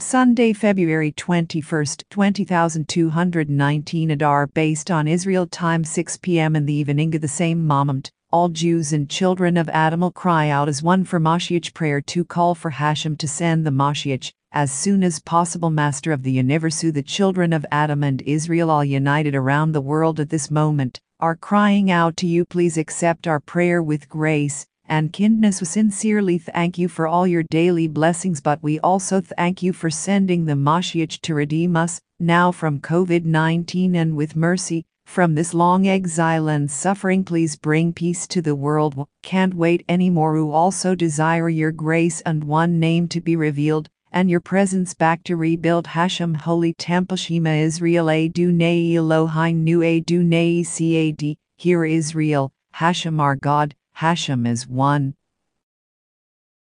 Sunday, February 21, 20,219 Adar, based on Israel time 6 p.m. in the evening. of The same moment, all Jews and children of Adam will cry out as one for Mashiach prayer to call for Hashem to send the Mashiach as soon as possible. Master of the universe, the children of Adam and Israel all united around the world at this moment are crying out to you. Please accept our prayer with grace and kindness. We sincerely thank you for all your daily blessings, but we also thank you for sending the Mashiach to redeem us, now from COVID 19 and with mercy. From this long exile and suffering, please bring peace to the world. Can't wait anymore. We also desire your grace and one name to be revealed, and your presence back to rebuild Hashem Holy Temple Shema Israel Adonai Elohim Nu Adonai Cad. Here Israel, Hashem our God, Hashem is one,